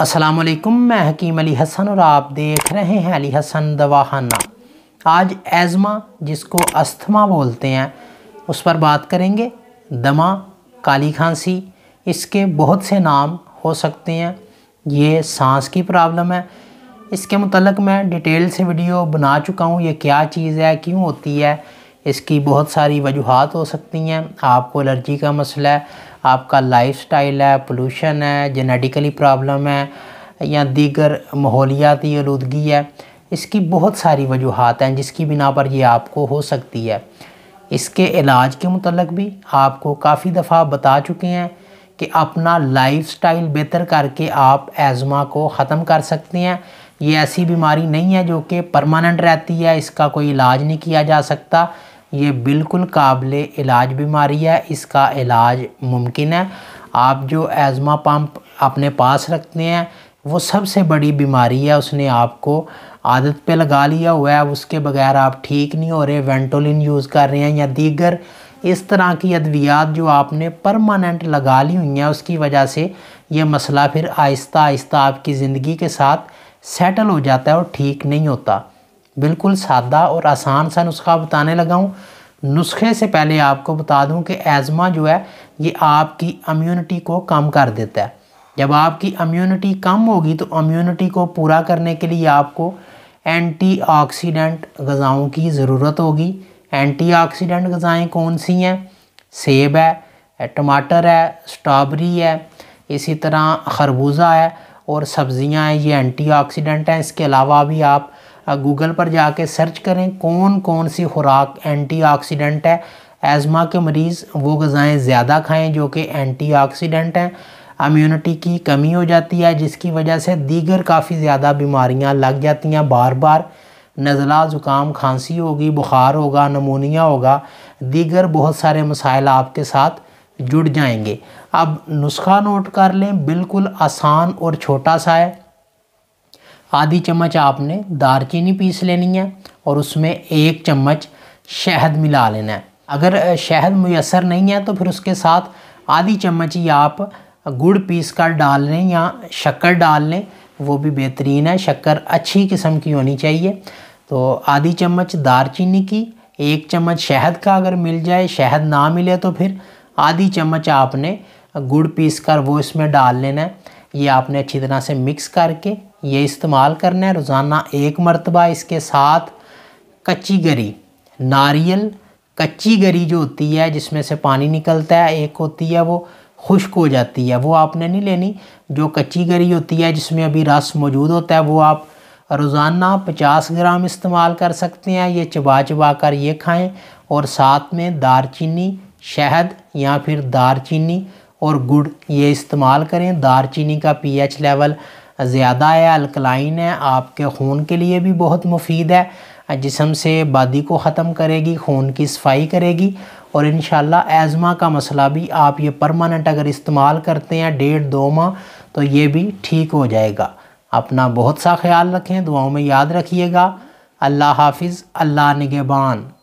असलकम मैं हकीम अली हसन और आप देख रहे हैं अली हसन दवाखाना आज एज़मा जिसको अस्थमा बोलते हैं उस पर बात करेंगे दमा काली खांसी इसके बहुत से नाम हो सकते हैं ये सांस की प्रॉब्लम है इसके मतलब मैं डिटेल से वीडियो बना चुका हूँ ये क्या चीज़ है क्यों होती है इसकी बहुत सारी वजूहत हो सकती हैं आपको एलर्जी का मसला है आपका लाइफस्टाइल है पोलूशन है जेनेटिकली प्रॉब्लम है या दीगर माहौलियाती आलूदगी है इसकी बहुत सारी वजूहत हैं जिसकी बिना पर यह आपको हो सकती है इसके इलाज के मतलब भी आपको काफ़ी दफ़ा बता चुके हैं कि अपना लाइफस्टाइल बेहतर करके आप एज़मा को ख़त्म कर सकते हैं ये ऐसी बीमारी नहीं है जो कि परमानेंट रहती है इसका कोई इलाज नहीं किया जा सकता ये बिल्कुल काबिल इलाज बीमारी है इसका इलाज मुमकिन है आप जो एज़मा पम्प अपने पास रखते हैं वो सबसे बड़ी बीमारी है उसने आपको आदत पे लगा लिया हुआ है उसके बगैर आप ठीक नहीं हो रहे वेंटोलिन यूज़ कर रहे हैं या दीगर इस तरह की अद्वियात जो आपने परमानेंट लगा ली हुई हैं उसकी वजह से ये मसला फिर आहिस्ता आहिस्ता आपकी ज़िंदगी के साथ सेटल हो जाता है और ठीक नहीं होता बिल्कुल सादा और आसान सा नुस्खा बताने लगा हूँ नुस्खे से पहले आपको बता दूँ कि एज़मा जो है ये आपकी अम्यूनिटी को कम कर देता है जब आपकी अम्यूनिटी कम होगी तो अम्यूनिटी को पूरा करने के लिए आपको एंटीऑक्सीडेंट गज़ाओं की ज़रूरत होगी एंटीऑक्सीडेंट गज़ाएँ कौन सी हैं सेब है टमाटर है स्ट्रॉबेरी है इसी तरह खरबूजा है और सब्ज़ियाँ हैं ये एंटीऑक्सीडेंट हैं इसके अलावा भी आप गूगल पर जाके सर्च करें कौन कौन सी खुराक एंटीऑक्सीडेंट है एज़मा के मरीज़ वो गज़ाएँ ज़्यादा खाएं जो कि एंटीऑक्सीडेंट हैं अम्यूनिटी की कमी हो जाती है जिसकी वजह से दीगर काफ़ी ज़्यादा बीमारियाँ लग जाती हैं बार बार नज़ला ज़ुकाम खांसी होगी बुखार होगा नमोनिया होगा दीगर बहुत सारे मसाइल आपके साथ जुड़ जाएंगे अब नुस्खा नोट कर लें बिल्कुल आसान और छोटा सा है आधी चम्मच आपने दारचीनी पीस लेनी है और उसमें एक चम्मच शहद मिला लेना है अगर शहद मैसर नहीं है तो फिर उसके साथ आधी चम्मच ही आप गुड़ पीस कर डाल लें या शक्कर डाल लें वो भी बेहतरीन है शक्कर अच्छी किस्म की होनी चाहिए तो आधी चम्मच दारचीनी की एक चम्मच शहद का अगर मिल जाए शहद ना मिले तो फिर आधी चम्मच आपने गुड़ पीस कर वो इसमें डाल लेना है ये आपने अच्छी तरह से मिक्स करके ये इस्तेमाल करना है रोज़ाना एक मरतबा इसके साथ कच्ची गरी नारियल कच्ची गरी जो होती है जिसमें से पानी निकलता है एक होती है वो खुश्क हो जाती है वो आपने नहीं लेनी जो कच्ची गरी होती है जिसमें अभी रस मौजूद होता है वो आप रोज़ाना पचास ग्राम इस्तेमाल कर सकते हैं ये चबा चबा कर ये खाएँ और साथ में दारचीनी शहद या फिर दारचीनी और गुड़ ये इस्तेमाल करें दारचीनी का पीएच लेवल ज़्यादा है अल्कलाइन है आपके खून के लिए भी बहुत मुफीद है जिसम से बादी को ख़त्म करेगी खून की सफाई करेगी और इन एज़मा का मसला भी आप ये परमानेंट अगर इस्तेमाल करते हैं डेढ़ दो माह तो ये भी ठीक हो जाएगा अपना बहुत सा ख्याल रखें दुआओं में याद रखिएगा अल्लाह हाफिज़ अल्लाह निगेबान